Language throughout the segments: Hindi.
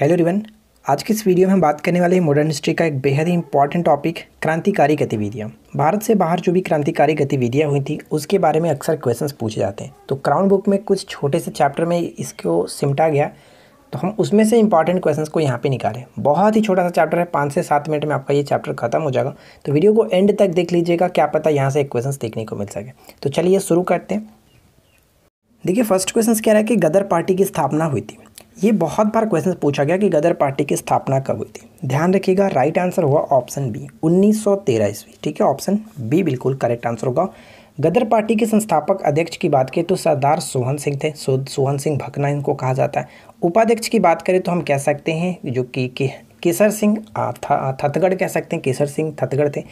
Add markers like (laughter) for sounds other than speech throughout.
हेलो रिवन आज की इस वीडियो में हम बात करने वाले हैं मॉडर्न हिस्ट्री का एक बेहद ही इंपॉर्टेंट टॉपिक क्रांतिकारी गतिविधियाँ भारत से बाहर जो भी क्रांतिकारी गतिविधियाँ हुई थी उसके बारे में अक्सर क्वेश्चंस पूछे जाते हैं तो क्राउन बुक में कुछ छोटे से चैप्टर में इसको सिमटा गया तो हम उसमें से इंपॉर्टेंट क्वेश्चन को यहाँ पर निकालें बहुत ही छोटा सा चैप्टर है पाँच से सात मिनट में आपका ये चैप्टर खत्म हो जाएगा तो वीडियो को एंड तक देख लीजिएगा क्या पता यहाँ से एक क्वेश्चन देखने को मिल सके तो चलिए शुरू करते हैं देखिए फर्स्ट क्वेश्चन कह रहा है कि गदर पार्टी की स्थापना हुई थी ये बहुत बार क्वेश्चन पूछा गया कि गदर पार्टी की स्थापना कब हुई थी ध्यान रखिएगा राइट आंसर हुआ ऑप्शन बी 1913 ईस्वी ठीक है ऑप्शन बी बिल्कुल करेक्ट आंसर होगा गदर पार्टी के संस्थापक अध्यक्ष की बात करें तो सरदार सोहन सिंह थे सोहन सिंह भकना इनको कहा जाता है उपाध्यक्ष की बात करें तो हम कह सकते हैं जो कि केसर सिंह थतगढ़ कह सकते हैं केसर सिंह थतगढ़ थे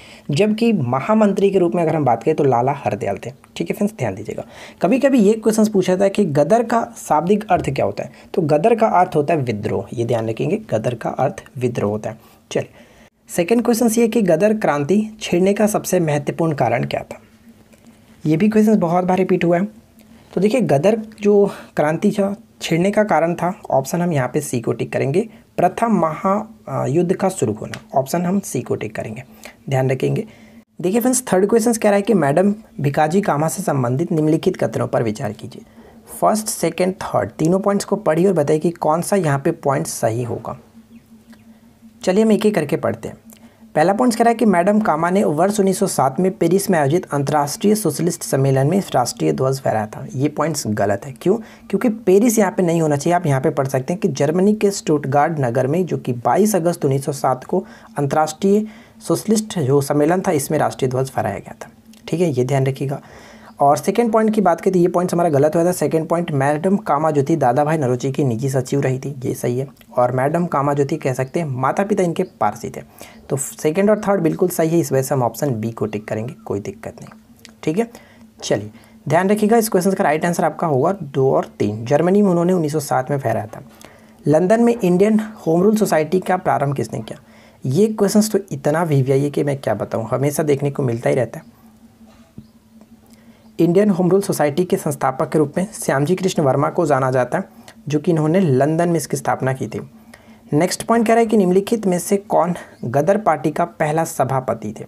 जबकि महामंत्री के रूप में अगर हम बात करें तो लाला हरदयाल थे ठीक है फ्रेंड्स ध्यान दीजिएगा कभी कभी ये क्वेश्चन पूछा जाता है कि गदर का शाब्दिक अर्थ क्या होता है तो गदर का अर्थ होता है विद्रोह ये ध्यान रखेंगे गदर का अर्थ विद्रोह होता है चलिए सेकेंड क्वेश्चन ये कि गदर क्रांति छिड़ने का सबसे महत्वपूर्ण कारण क्या था ये भी क्वेश्चन बहुत बार रिपीट हुआ है तो देखिए गदर जो क्रांति था छिड़ने का कारण था ऑप्शन हम यहाँ पे सी को टिक करेंगे प्रथम महायुद्ध का शुरू होना ऑप्शन हम सी को टिक करेंगे ध्यान रखेंगे देखिए फ्रेंड्स थर्ड क्वेश्चन कह रहा है कि मैडम भिकाजी कामा से संबंधित निम्नलिखित कथनों पर विचार कीजिए फर्स्ट सेकेंड थर्ड तीनों पॉइंट्स को पढ़िए और बताइए कि कौन सा यहाँ पे पॉइंट सही होगा चलिए हम एक एक करके पढ़ते हैं पहला पॉइंट्स कह रहा है कि मैडम कामा ने वर्ष 1907 में पेरिस में आयोजित अंतर्राष्ट्रीय सोशलिस्ट सम्मेलन में राष्ट्रीय ध्वज फहराया था ये पॉइंट्स गलत है क्यों क्योंकि पेरिस यहाँ पे नहीं होना चाहिए आप यहाँ पे पढ़ सकते हैं कि जर्मनी के स्टूटगार्ड नगर में जो कि 22 अगस्त 1907 को अंतर्राष्ट्रीय सोशलिस्ट जो सम्मेलन था इसमें राष्ट्रीय ध्वज फहराया गया था ठीक है ये ध्यान रखिएगा और सेकेंड पॉइंट की बात करें तो ये पॉइंट्स हमारा गलत हुआ था सेकेंड पॉइंट मैडम कामा जो थी दादा भाई नरोची की निजी सचिव रही थी ये सही है और मैडम कामा जो थी कह सकते हैं माता पिता इनके पारसी थे तो सेकेंड और थर्ड बिल्कुल सही है इस वजह से हम ऑप्शन बी को टिक करेंगे कोई दिक्कत नहीं ठीक है चलिए ध्यान रखिएगा इस क्वेश्चन का राइट आंसर आपका होगा दो और तीन जर्मनी में उन्होंने उन्नीस में फहराया था लंदन में इंडियन होम रूल सोसाइटी का प्रारंभ किसने किया ये क्वेश्चंस तो इतना वी वी है कि मैं क्या बताऊँ हमेशा देखने को मिलता ही रहता है इंडियन होम रूल सोसाइटी के संस्थापक के रूप में श्यामजी कृष्ण वर्मा को जाना जाता है जो कि इन्होंने लंदन में इसकी स्थापना की थी नेक्स्ट पॉइंट कह रहा है कि निम्नलिखित में से कौन गदर पार्टी का पहला सभापति थे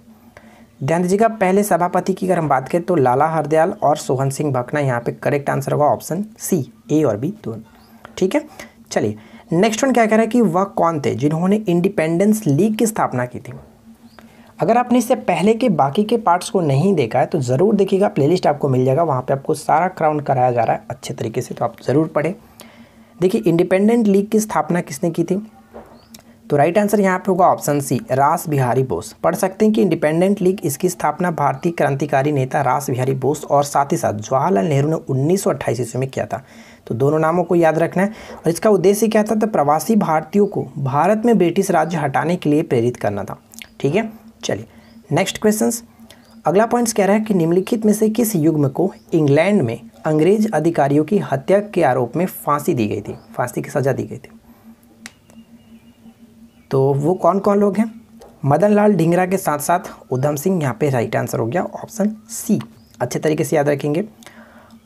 ध्यान जी का पहले सभापति की अगर हम बात करें तो लाला हरदयाल और सोहन सिंह भकना यहाँ पे करेक्ट आंसर होगा ऑप्शन सी ए और बी दोनों ठीक है चलिए नेक्स्ट वन क्या कह रहा है कि वह कौन थे जिन्होंने इंडिपेंडेंस लीग की स्थापना की थी अगर आपने इससे पहले के बाकी के पार्ट्स को नहीं देखा है तो ज़रूर देखिएगा प्लेलिस्ट आपको मिल जाएगा वहाँ पे आपको सारा क्राउन कराया जा रहा है अच्छे तरीके से तो आप ज़रूर पढ़ें देखिए इंडिपेंडेंट लीग की स्थापना किसने की थी तो राइट आंसर यहाँ पे होगा ऑप्शन सी रास बिहारी बोस पढ़ सकते हैं कि इंडिपेंडेंट लीग इसकी स्थापना भारतीय क्रांतिकारी नेता रास बिहारी बोस और साथ ही साथ जवाहरलाल नेहरू ने उन्नीस ईस्वी में किया था तो दोनों नामों को याद रखना है और इसका उद्देश्य क्या था तो प्रवासी भारतीयों को भारत में ब्रिटिश राज्य हटाने के लिए प्रेरित करना था ठीक है चलिए नेक्स्ट क्वेश्चन अगला पॉइंट कह रहा है कि निम्नलिखित में से किस युग्म को इंग्लैंड में अंग्रेज अधिकारियों की हत्या के आरोप में फांसी दी गई थी फांसी की सज़ा दी गई थी तो वो कौन कौन लोग हैं मदन लाल ढिंगरा के साथ साथ उधम सिंह यहाँ पे राइट आंसर हो गया ऑप्शन सी अच्छे तरीके से याद रखेंगे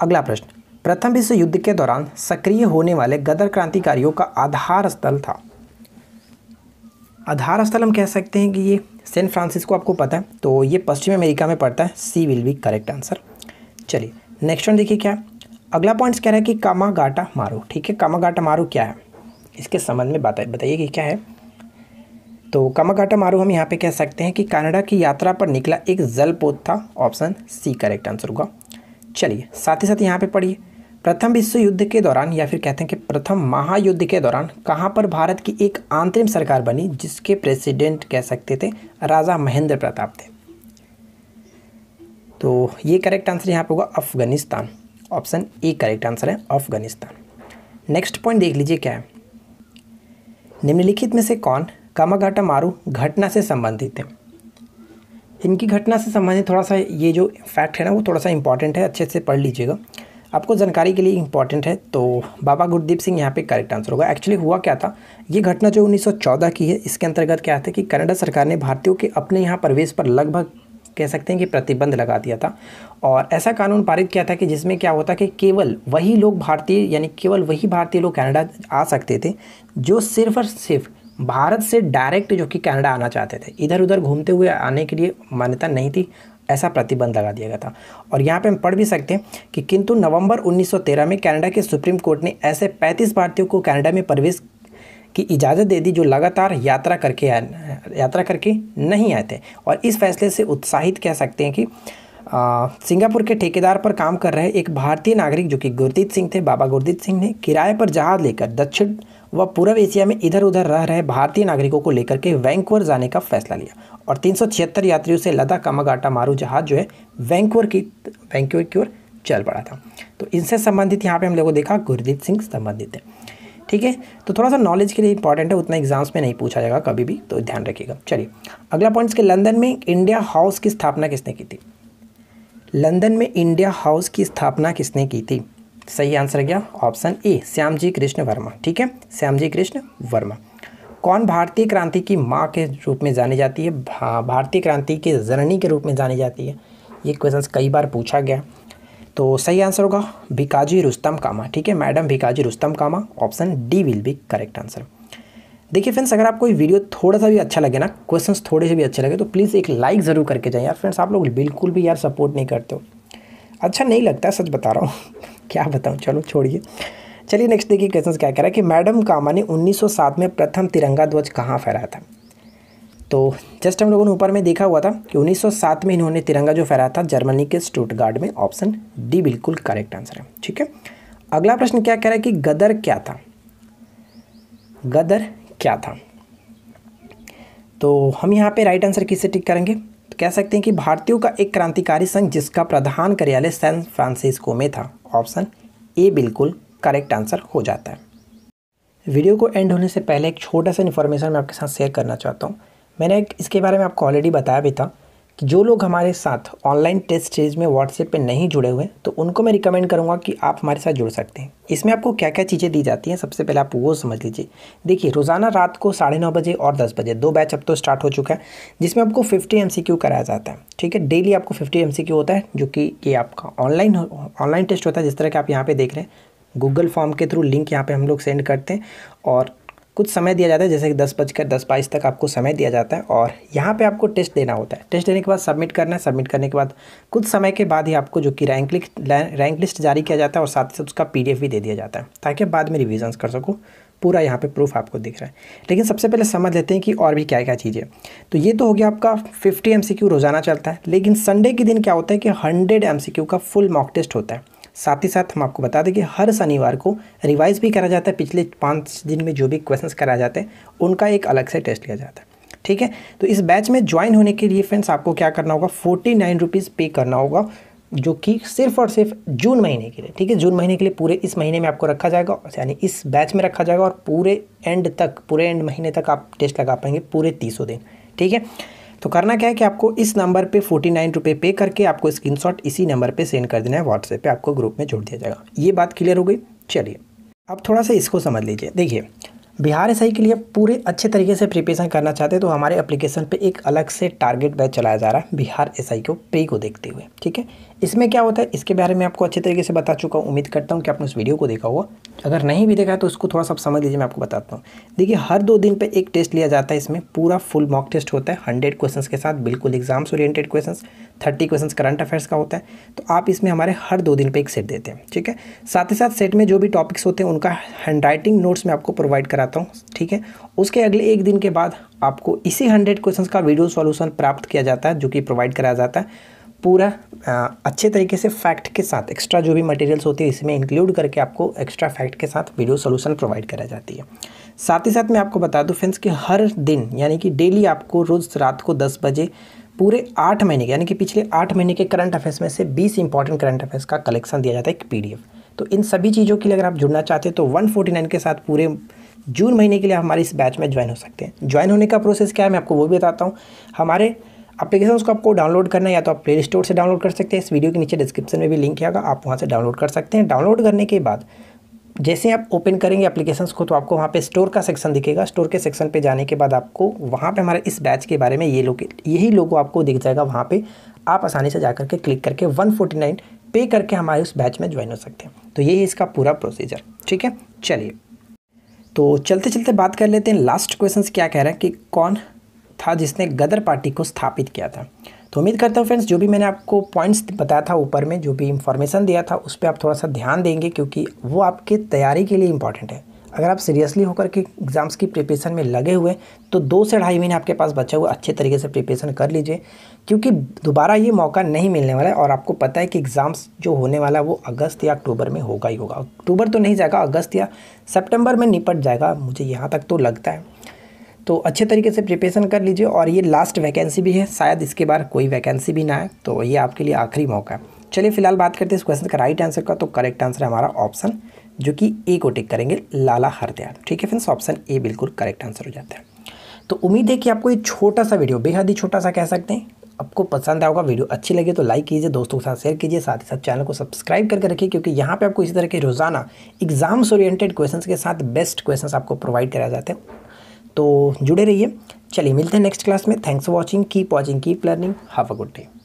अगला प्रश्न प्रथम विश्व युद्ध के दौरान सक्रिय होने वाले गदर क्रांतिकारियों का आधार स्थल था आधार स्थल हम कह सकते हैं कि ये सैन फ्रांसिस्को आपको पता है तो ये पश्चिम अमेरिका में पड़ता है C will be correct answer चलिए नेक्स्ट वन देखिए क्या अगला पॉइंट्स कह रहा है कि कामागाटा मारो ठीक है कामागाटा मारो क्या है इसके संबंध में बात बताइए कि क्या है तो कामागाटा मारो हम यहाँ पे कह सकते हैं कि कनाडा की यात्रा पर निकला एक जलपोत था ऑप्शन सी करेक्ट आंसर होगा चलिए साथ ही साथ यहाँ पे पढ़िए प्रथम विश्व युद्ध के दौरान या फिर कहते हैं कि प्रथम महायुद्ध के दौरान कहाँ पर भारत की एक अंतरिम सरकार बनी जिसके प्रेसिडेंट कह सकते थे राजा महेंद्र प्रताप थे तो ये करेक्ट आंसर यहाँ पर होगा Afghanistan option A correct answer है अफगानिस्तान नेक्स्ट पॉइंट देख लीजिए क्या है निम्नलिखित में से कौन कामाघाटा मारू घटना से संबंधित है इनकी घटना से संबंधित थोड़ा सा ये जो फैक्ट है ना वो थोड़ा सा इंपॉर्टेंट है अच्छे से पढ़ लीजिएगा आपको जानकारी के लिए इंपॉर्टेंट है तो बाबा गुरदीप सिंह यहाँ पे करेक्ट आंसर होगा एक्चुअली हुआ क्या था ये घटना जो 1914 की है इसके अंतर्गत क्या था कि कनाडा सरकार ने भारतीयों के अपने यहाँ प्रवेश पर लगभग कह सकते हैं कि प्रतिबंध लगा दिया था और ऐसा कानून पारित किया था कि जिसमें क्या होता कि केवल वही लोग भारतीय यानी केवल वही भारतीय लोग कैनेडा आ सकते थे जो सिर्फ और सिर्फ भारत से डायरेक्ट जो कि कनाडा आना चाहते थे इधर उधर घूमते हुए आने के लिए मान्यता नहीं थी ऐसा प्रतिबंध लगा दिया गया था और यहाँ पे हम पढ़ भी सकते हैं कि किंतु नवंबर 1913 में कनाडा के सुप्रीम कोर्ट ने ऐसे 35 भारतीयों को कनाडा में प्रवेश की इजाज़त दे दी जो लगातार यात्रा करके यात्रा करके नहीं आए थे और इस फैसले से उत्साहित कह सकते हैं कि सिंगापुर के ठेकेदार पर काम कर रहे एक भारतीय नागरिक जो कि गुरदीत सिंह थे बाबा गुरदीत सिंह ने किराए पर जहाज़ लेकर दक्षिण वह पूर्व एशिया में इधर उधर रह रहे भारतीय नागरिकों को लेकर के वैंकुवर जाने का फैसला लिया और तीन यात्रियों से लदा कामागाटा मारू जहाज जो है वैंकुवर की वैंकुवर की ओर चल पड़ा था तो इनसे संबंधित यहाँ पे हम लोगों को देखा गुरदीप सिंह संबंधित है ठीक है तो थोड़ा सा नॉलेज के लिए इंपॉर्टेंट है उतना एग्जाम्स में नहीं पूछा जाएगा कभी भी तो ध्यान रखिएगा चलिए अगला पॉइंट कि लंदन में इंडिया हाउस की स्थापना किसने की थी लंदन में इंडिया हाउस की स्थापना किसने की थी सही आंसर गया क्या ऑप्शन ए श्याम जी कृष्ण वर्मा ठीक है श्याम जी कृष्ण वर्मा कौन भारतीय क्रांति की माँ के रूप में जानी जाती है भा, भारतीय क्रांति के जननी के रूप में जानी जाती है ये क्वेश्चन कई बार पूछा गया तो सही आंसर होगा भिकाजी रुस्तम कामा ठीक है madam Bhikaji Rustam Cama option D will be correct answer देखिए फ्रेंड्स अगर आपको ये वीडियो थोड़ा सा भी अच्छा लगे ना क्वेश्चंस थोड़े से भी अच्छे लगे तो प्लीज़ एक लाइक ज़रूर करके जाए यार फ्रेंड्स आप लोग बिल्कुल भी यार सपोर्ट नहीं करते हो अच्छा नहीं लगता सच बता रहा हूँ (laughs) क्या बताऊँ चलो छोड़िए चलिए नेक्स्ट देखिए क्वेश्चन क्या कह रहा है कि मैडम कामा ने 1907 में प्रथम तिरंगा ध्वज कहाँ फहराया था तो जस्ट हम लोगों ने ऊपर में देखा हुआ था कि 1907 में इन्होंने तिरंगा जो फहराया था जर्मनी के स्टूटगार्ड में ऑप्शन डी बिल्कुल करेक्ट आंसर है ठीक है अगला प्रश्न क्या कह रहा है कि गदर क्या था गदर क्या था तो हम यहाँ पे राइट आंसर किससे टिक करेंगे तो कह सकते हैं कि भारतीयों का एक क्रांतिकारी संघ जिसका प्रधान कार्यालय सैन फ्रांसिस्को में था ऑप्शन ए बिल्कुल करेक्ट आंसर हो जाता है वीडियो को एंड होने से पहले एक छोटा सा इन्फॉर्मेशन मैं आपके साथ शेयर करना चाहता हूँ मैंने इसके बारे में आपको ऑलरेडी बताया भी था कि जो लोग हमारे साथ ऑनलाइन टेस्ट सीरीज में व्हाट्सएप पे नहीं जुड़े हुए तो उनको मैं रिकमेंड करूँगा कि आप हमारे साथ जुड़ सकते हैं इसमें आपको क्या क्या चीज़ें दी जाती हैं सबसे पहले आप वो समझ लीजिए देखिए रोज़ाना रात को साढ़े नौ बजे और दस बजे दो बैच अब तो स्टार्ट हो चुका है जिसमें आपको फिफ्टी एम कराया जाता है ठीक है डेली आपको फिफ्टी एम होता है जो कि ये आपका ऑनलाइन ऑनलाइन टेस्ट होता है जिस तरह के आप यहाँ पर देख रहे हैं गूगल फॉर्म के थ्रू लिंक यहाँ पे हम लोग सेंड करते हैं और कुछ समय दिया जाता है जैसे कि दस बजकर दस बाईस तक आपको समय दिया जाता है और यहाँ पे आपको टेस्ट देना होता है टेस्ट देने के बाद सबमिट करना है सबमिट करने के बाद कुछ समय के बाद ही आपको जो कि रैंक लिस्ट रैंक लिस्ट जारी किया जाता है और साथ ही साथ उसका पी भी दे दिया जाता है ताकि बाद में रिविजन्स कर सको पूरा यहाँ पे प्रूफ आपको दिख रहा है लेकिन सबसे पहले समझ लेते हैं कि और भी क्या क्या चीज़ें तो ये तो हो गया आपका 50 एम रोज़ाना चलता है लेकिन संडे के दिन क्या होता है कि 100 एम का फुल मॉक टेस्ट होता है साथ ही साथ हम आपको बता दें कि हर शनिवार को रिवाइज़ भी करा जाता है पिछले पाँच दिन में जो भी क्वेश्चन कराए जाते हैं उनका एक अलग से टेस्ट लिया जाता है ठीक है तो इस बैच में ज्वाइन होने के लिए फ्रेंड्स आपको क्या करना होगा फोर्टी नाइन रुपीज़ पे करना होगा जो कि सिर्फ और सिर्फ जून महीने के लिए ठीक है जून महीने के लिए पूरे इस महीने में आपको रखा जाएगा यानी इस बैच में रखा जाएगा और पूरे एंड तक पूरे एंड महीने तक आप टेस्ट लगा पाएंगे पूरे तीसों दिन ठीक है तो करना क्या है कि आपको इस नंबर पे फोर्टी नाइन रुपये पे करके आपको स्क्रीनशॉट इसी नंबर पे सेंड कर देना है व्हाट्सएप पे आपको ग्रुप में जोड़ दिया जाएगा ये बात क्लियर हो गई चलिए अब थोड़ा सा इसको समझ लीजिए देखिए बिहार एस के लिए पूरे अच्छे तरीके से प्रिपेशन करना चाहते हैं तो हमारे एप्लीकेशन पे एक अलग से टारगेट बैच चलाया जा रहा है बिहार एस को पे को देखते हुए ठीक है इसमें क्या होता है इसके बारे में आपको अच्छे तरीके से बता चुका हूँ उम्मीद करता हूँ कि आपने उस वीडियो को देखा होगा अगर नहीं भी देखा है तो उसको थोड़ा सा समझ लीजिए मैं आपको बताता हूँ देखिए हर दो दिन पे एक टेस्ट लिया जाता है इसमें पूरा फुल मॉक टेस्ट होता है हंड्रेड क्वेश्चन के साथ बिल्कुल exams oriented question thirty question current affairs का होता है तो आप इसमें हमारे हर दो दिन पर एक सेट देते हैं ठीक है साथ ही साथ सेट में जो भी टॉपिक्स होते हैं उनका हैंड राइटिंग नोट्स मैं आपको प्रोवाइड कराता हूँ ठीक है उसके अगले एक दिन के बाद आपको इसी हंड्रेड क्वेश्चन का वीडियो सॉल्यूशन प्राप्त किया जाता है जो कि प्रोवाइड कराया जाता है पूरा आ, अच्छे तरीके से फैक्ट के साथ एक्स्ट्रा जो भी मटेरियल्स होते हैं इसमें इंक्लूड करके आपको एक्स्ट्रा फैक्ट के साथ वीडियो सोल्यूशन प्रोवाइड करा जाती है साथ ही साथ मैं आपको बता दूं फ्रेंड्स कि हर दिन यानी कि डेली आपको रोज़ रात को दस बजे पूरे आठ महीने के यानी कि पिछले आठ महीने के करंट अफेयर्स में से बीस इंपॉर्टेंट करंट अफेयर्स का कलेक्शन दिया जाता है एक पीडीएफ तो इन सभी चीज़ों के लिए अगर आप जुड़ना चाहते हैं तो 149 के साथ पूरे जून महीने के लिए हमारे इस बैच में ज्वाइन हो सकते हैं ज्वाइन होने का प्रोसेस क्या है मैं आपको वो भी बताता हूँ हमारे अपलीकेशन को आपको डाउनलोड करना है या तो आप प्ले स्टोर से डाउनलोड कर सकते हैं इस वीडियो के नीचे डिस्क्रिप्शन में भी लिंक आएगा आप वहाँ से डाउनलोड कर सकते हैं डाउनलोड करने के बाद जैसे आप ओपन करेंगे अपलीकेशन को तो आपको वहाँ पे स्टोर का सेक्शन दिखेगा स्टोर के सेक्शन पे जाने के बाद आपको वहाँ पे हमारे इस बैच के बारे में ये लोग यही लोगो आपको दिख जाएगा वहाँ पे आप आसानी से जा करके क्लिक करके 149 पे करके हमारे उस बैच में ज्वाइन हो सकते हैं तो यही इसका पूरा प्रोसीजर ठीक है चलिए तो चलते चलते बात कर लेते हैं लास्ट क्वेश्चन क्या कह रहे हैं कि कौन था जिसने गदर पार्टी को स्थापित किया था तो उम्मीद करता हूँ फ्रेंड्स जो भी मैंने आपको पॉइंट्स बताया था ऊपर में जो भी इंफॉर्मेशन दिया था उस पर आप थोड़ा सा ध्यान देंगे क्योंकि वो आपकी तैयारी के लिए इंपॉर्टेंट है अगर आप सीरियसली होकर के एग्ज़ाम्स की प्रिपरेशन में लगे हुए तो दो से ढाई महीने आपके पास बचा हुआ अच्छे तरीके से प्रिपरेशन कर लीजिए क्योंकि दोबारा ये मौका नहीं मिलने वाला है और आपको पता है कि एग्ज़ाम्स जो होने वाला है वो अगस्त या अक्टूबर में होगा ही होगा अक्टूबर तो नहीं जाएगा अगस्त या सेप्टेम्बर में निपट जाएगा मुझे यहाँ तक तो लगता है तो अच्छे तरीके से प्रिपरेशन कर लीजिए और ये लास्ट वैकेंसी भी है शायद इसके बाद कोई वैकेंसी भी ना आए तो ये आपके लिए आखिरी मौका है चलिए फिलहाल बात करते हैं इस क्वेश्चन का राइट आंसर का तो करेक्ट आंसर है हमारा ऑप्शन जो कि ए को टिक करेंगे लाला हरदयाल ठीक है फ्रेंड्स ऑप्शन ए बिल्कुल करेक्ट आंसर हो जाता है तो उम्मीद है कि आपको ये छोटा सा वीडियो बेहद ही छोटा सा कह सकते हैं आपको पसंद आएगा वीडियो अच्छी लगे तो लाइक कीजिए दोस्तों के साथ शेयर कीजिए साथ ही साथ चैनल को सब्सक्राइब करके रखिए क्योंकि यहाँ पे आपको इसी तरह के रोज़ाना एग्जाम्स ओरिएंटेड क्वेश्चंस के साथ बेस्ट क्वेश्चंस आपको प्रोवाइड कराए जाते हैं तो जुड़े रहिए चलिए मिलते हैं नेक्स्ट क्लास में thanks for watching keep watching keep learning have a good day